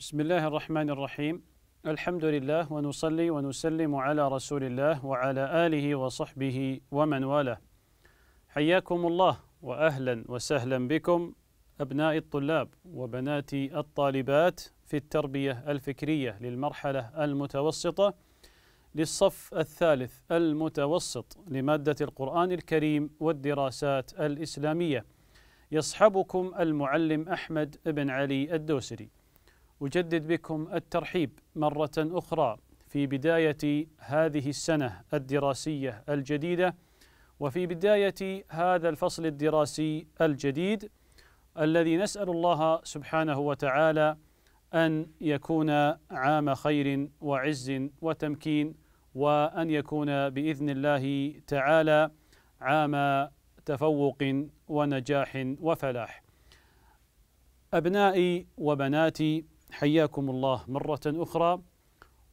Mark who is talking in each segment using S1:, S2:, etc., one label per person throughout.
S1: بسم الله الرحمن الرحيم الحمد لله ونصلي ونسلم على رسول الله وعلى آله وصحبه ومن والاه حياكم الله وأهلا وسهلا بكم أبناء الطلاب وبنات الطالبات في التربية الفكرية للمرحلة المتوسطة للصف الثالث المتوسط لمادة القرآن الكريم والدراسات الإسلامية يصحبكم المعلم أحمد بن علي الدوسري أجدد بكم الترحيب مرة أخرى في بداية هذه السنة الدراسية الجديدة وفي بداية هذا الفصل الدراسي الجديد الذي نسأل الله سبحانه وتعالى أن يكون عام خير وعز وتمكين وأن يكون بإذن الله تعالى عام تفوق ونجاح وفلاح أبنائي وبناتي حياكم الله مرة أخرى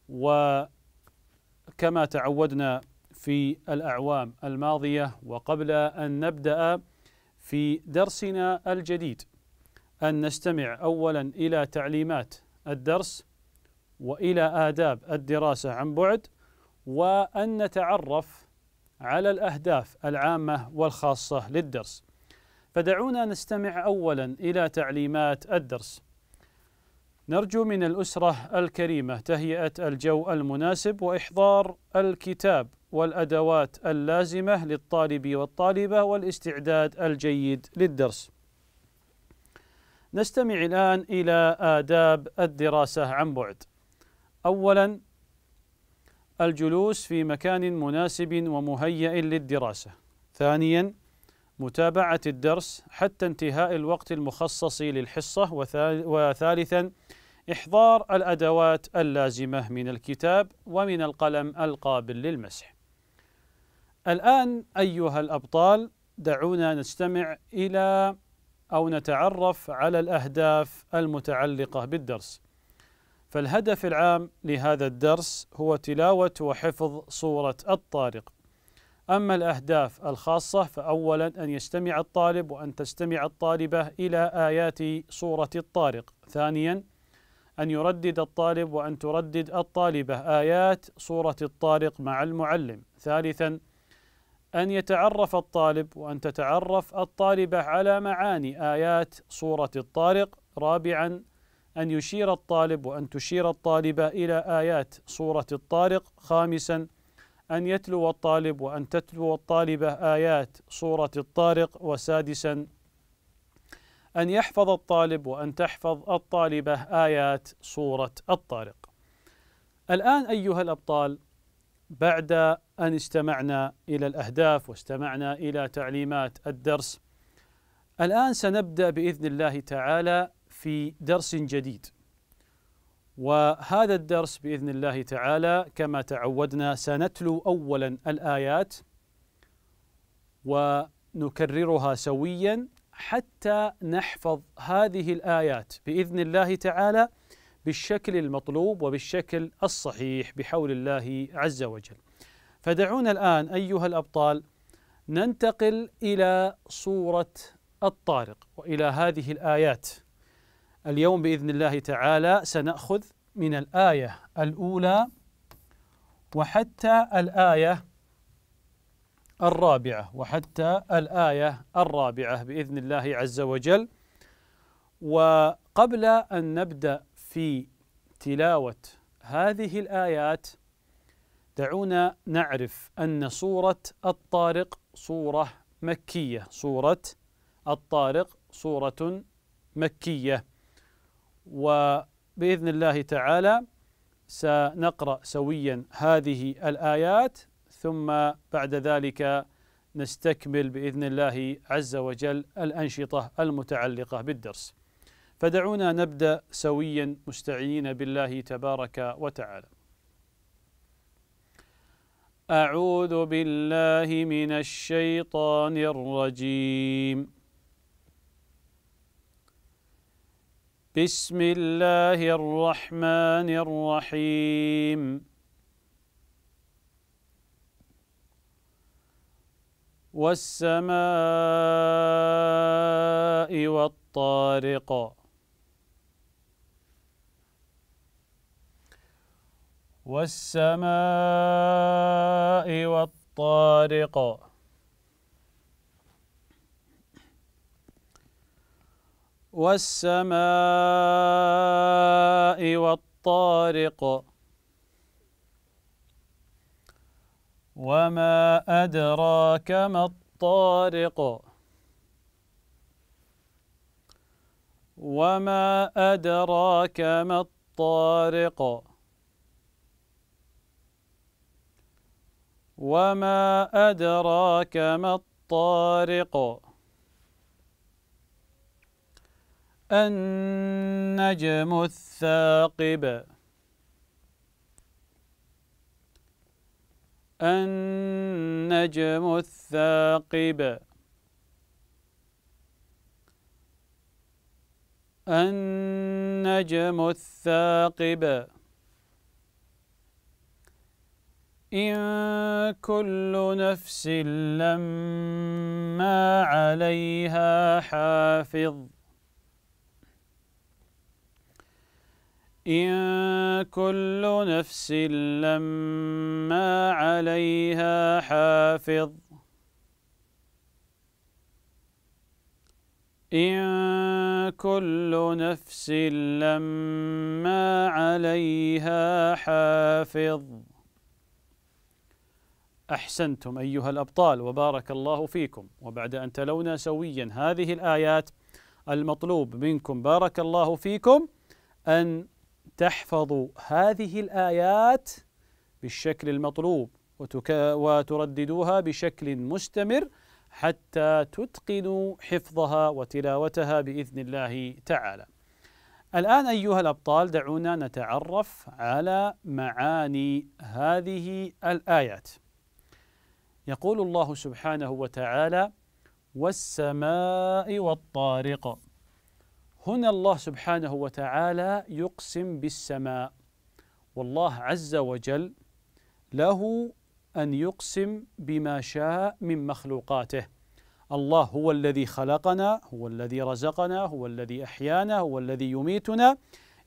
S1: وكما تعودنا في الأعوام الماضية وقبل أن نبدأ في درسنا الجديد أن نستمع أولا إلى تعليمات الدرس وإلى آداب الدراسة عن بعد وأن نتعرف على الأهداف العامة والخاصة للدرس فدعونا نستمع أولا إلى تعليمات الدرس نرجو من الأسرة الكريمة تهيئة الجو المناسب وإحضار الكتاب والأدوات اللازمة للطالب والطالبة والاستعداد الجيد للدرس. نستمع الآن إلى آداب الدراسة عن بعد. أولاً الجلوس في مكان مناسب ومهيئ للدراسة. ثانياً متابعة الدرس حتى انتهاء الوقت المخصص للحصة وثالثا إحضار الأدوات اللازمة من الكتاب ومن القلم القابل للمسح الآن أيها الأبطال دعونا نستمع إلى أو نتعرف على الأهداف المتعلقة بالدرس فالهدف العام لهذا الدرس هو تلاوة وحفظ سورة الطارق أما الأهداف الخاصة فأولا أن يجتمع الطالب وأن تجتمع الطالبة إلى آيات سورة الطارق ثانيا أن يردد الطالب وأن تردد الطالبة آيات سورة الطارق مع المعلم ثالثا أن يتعرف الطالب وأن تتعرف الطالبة على معاني آيات سورة الطارق رابعا أن يشير الطالب وأن تشير الطالبة إلى آيات سورة الطارق خامسا أن يتلو الطالب وأن تتلو الطالبة آيات سورة الطارق وسادسا أن يحفظ الطالب وأن تحفظ الطالبة آيات سورة الطارق. الآن أيها الأبطال بعد أن استمعنا إلى الأهداف واستمعنا إلى تعليمات الدرس الآن سنبدأ بإذن الله تعالى في درس جديد وهذا الدرس باذن الله تعالى كما تعودنا سنتلو اولا الايات ونكررها سويا حتى نحفظ هذه الايات باذن الله تعالى بالشكل المطلوب وبالشكل الصحيح بحول الله عز وجل. فدعونا الان ايها الابطال ننتقل الى سوره الطارق والى هذه الايات اليوم باذن الله تعالى سناخذ من الايه الاولى وحتى الايه الرابعه وحتى الايه الرابعه باذن الله عز وجل وقبل ان نبدا في تلاوه هذه الايات دعونا نعرف ان سوره الطارق سوره مكيه سوره الطارق سوره مكيه وباذن الله تعالى سنقرا سويا هذه الايات ثم بعد ذلك نستكمل باذن الله عز وجل الانشطه المتعلقه بالدرس فدعونا نبدا سويا مستعينين بالله تبارك وتعالى اعوذ بالله من الشيطان الرجيم بسم الله الرحمن الرحيم والسماء والطارق والسماء والطارق والسماء والطارق والسماء والطارق وما أدراك ما الطارق وما أدراك ما الطارق وما أدراك ما الطارق النجم الثاقب النجم الثاقب النجم الثاقب إن كل نفس لما عليها حافظ إن كل نفس لما عليها حافظ إن كل نفس لما عليها حافظ أحسنتم أيها الأبطال وبارك الله فيكم وبعد أن تلونا سويا هذه الآيات المطلوب منكم بارك الله فيكم أن تحفظ هذه الآيات بالشكل المطلوب وترددوها بشكل مستمر حتى تتقنوا حفظها وتلاوتها باذن الله تعالى. الان ايها الابطال دعونا نتعرف على معاني هذه الايات. يقول الله سبحانه وتعالى: والسماء والطارق هنا الله سبحانه وتعالى يقسم بالسماء والله عز وجل له ان يقسم بما شاء من مخلوقاته الله هو الذي خلقنا هو الذي رزقنا هو الذي احيانا هو الذي يميتنا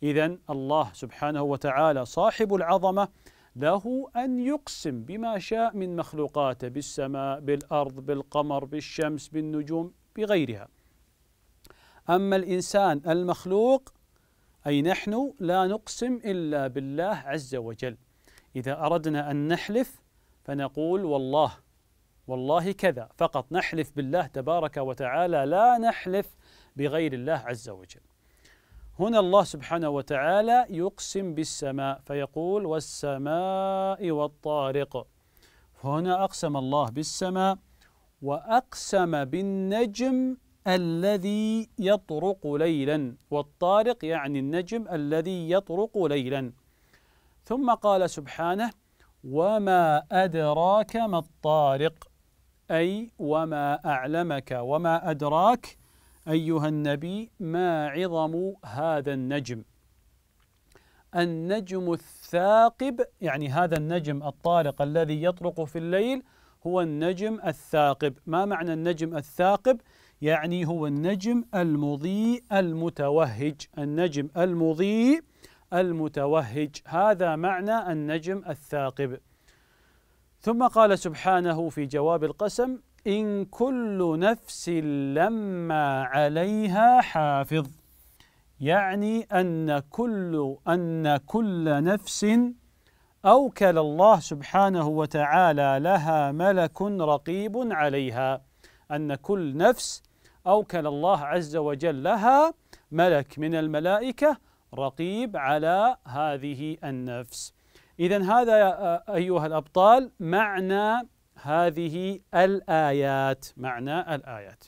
S1: اذا الله سبحانه وتعالى صاحب العظمه له ان يقسم بما شاء من مخلوقاته بالسماء بالارض بالقمر بالشمس بالنجوم بغيرها أما الإنسان المخلوق أي نحن لا نقسم إلا بالله عز وجل إذا أردنا أن نحلف فنقول والله والله كذا فقط نحلف بالله تبارك وتعالى لا نحلف بغير الله عز وجل هنا الله سبحانه وتعالى يقسم بالسماء فيقول والسماء والطارق فهنا أقسم الله بالسماء وأقسم بالنجم الذي يطرق ليلا والطارق يعني النجم الذي يطرق ليلا ثم قال سبحانه وما أدراك ما الطارق أي وما أعلمك وما أدراك أيها النبي ما عظم هذا النجم النجم الثاقب يعني هذا النجم الطارق الذي يطرق في الليل هو النجم الثاقب ما معنى النجم الثاقب؟ يعني هو النجم المضيء المتوهج النجم المضيء المتوهج هذا معنى النجم الثاقب ثم قال سبحانه في جواب القسم ان كل نفس لما عليها حافظ يعني ان كل ان كل نفس اوكل الله سبحانه وتعالى لها ملك رقيب عليها أن كل نفس أوكل الله عز وجل لها ملك من الملائكة رقيب على هذه النفس إذا هذا أيها الأبطال معنى هذه الآيات معنى الآيات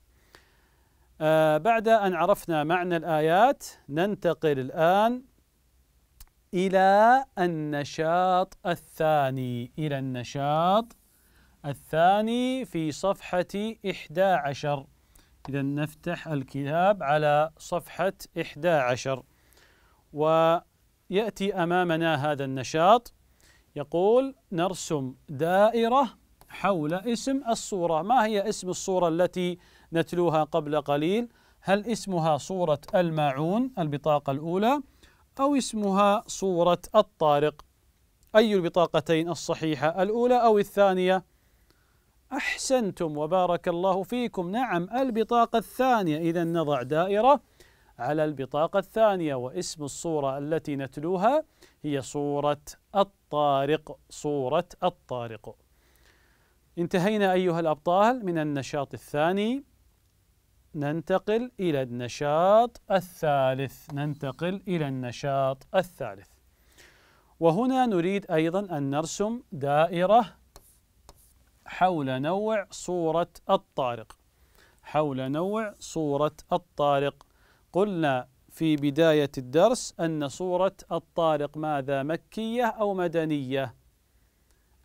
S1: آه بعد أن عرفنا معنى الآيات ننتقل الآن إلى النشاط الثاني إلى النشاط الثاني في صفحة 11 إذا نفتح الكتاب على صفحة 11 ويأتي أمامنا هذا النشاط يقول نرسم دائرة حول اسم الصورة ما هي اسم الصورة التي نتلوها قبل قليل هل اسمها صورة الماعون البطاقة الأولى أو اسمها صورة الطارق أي البطاقتين الصحيحة الأولى أو الثانية أحسنتم وبارك الله فيكم نعم البطاقة الثانية إذا نضع دائرة على البطاقة الثانية واسم الصورة التي نتلوها هي صورة الطارق صورة الطارق انتهينا أيها الأبطال من النشاط الثاني ننتقل إلى النشاط الثالث ننتقل إلى النشاط الثالث وهنا نريد أيضا أن نرسم دائرة حول نوع صورة الطارق حول نوع صورة الطارق قلنا في بداية الدرس أن صورة الطارق ماذا مكية أو مدنية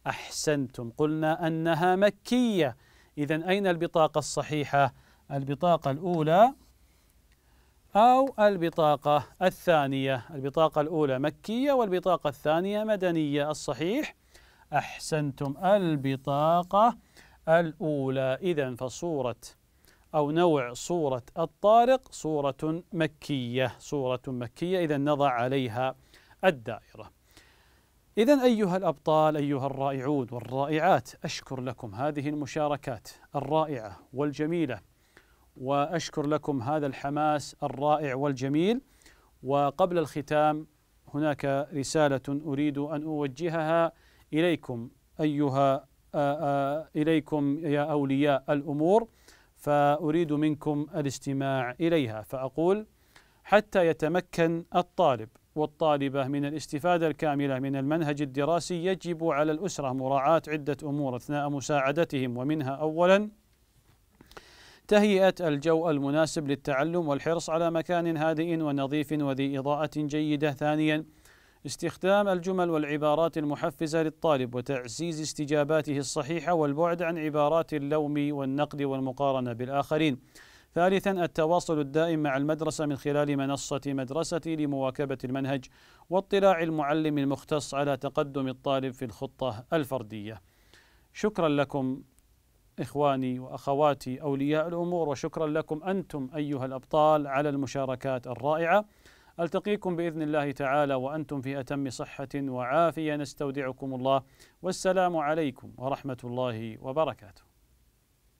S1: أحسنتم قلنا أنها مكية إذا أين البطاقة الصحيحة البطاقة الأولى أو البطاقة الثانية البطاقة الأولى مكية والبطاقة الثانية مدنية الصحيح أحسنتم البطاقة الأولى إذا فصورة أو نوع صورة الطارق صورة مكية صورة مكية إذا نضع عليها الدائرة إذا أيها الأبطال أيها الرائعون والرائعات أشكر لكم هذه المشاركات الرائعة والجميلة وأشكر لكم هذا الحماس الرائع والجميل وقبل الختام هناك رسالة أريد أن أوجهها إليكم أيها آه، آه، إليكم يا أولياء الأمور فأريد منكم الاستماع إليها فأقول حتى يتمكن الطالب والطالبة من الاستفادة الكاملة من المنهج الدراسي يجب على الأسرة مراعاة عدة أمور أثناء مساعدتهم ومنها أولا تهيئة الجو المناسب للتعلم والحرص على مكان هادئ ونظيف وذي إضاءة جيدة ثانيا استخدام الجمل والعبارات المحفزة للطالب وتعزيز استجاباته الصحيحة والبعد عن عبارات اللوم والنقد والمقارنة بالآخرين ثالثا التواصل الدائم مع المدرسة من خلال منصة مدرستي لمواكبة المنهج واطلاع المعلم المختص على تقدم الطالب في الخطة الفردية شكرا لكم إخواني وأخواتي أولياء الأمور وشكرا لكم أنتم أيها الأبطال على المشاركات الرائعة ألتقيكم بإذن الله تعالى وأنتم في أتم صحة وعافية نستودعكم الله والسلام عليكم ورحمة الله وبركاته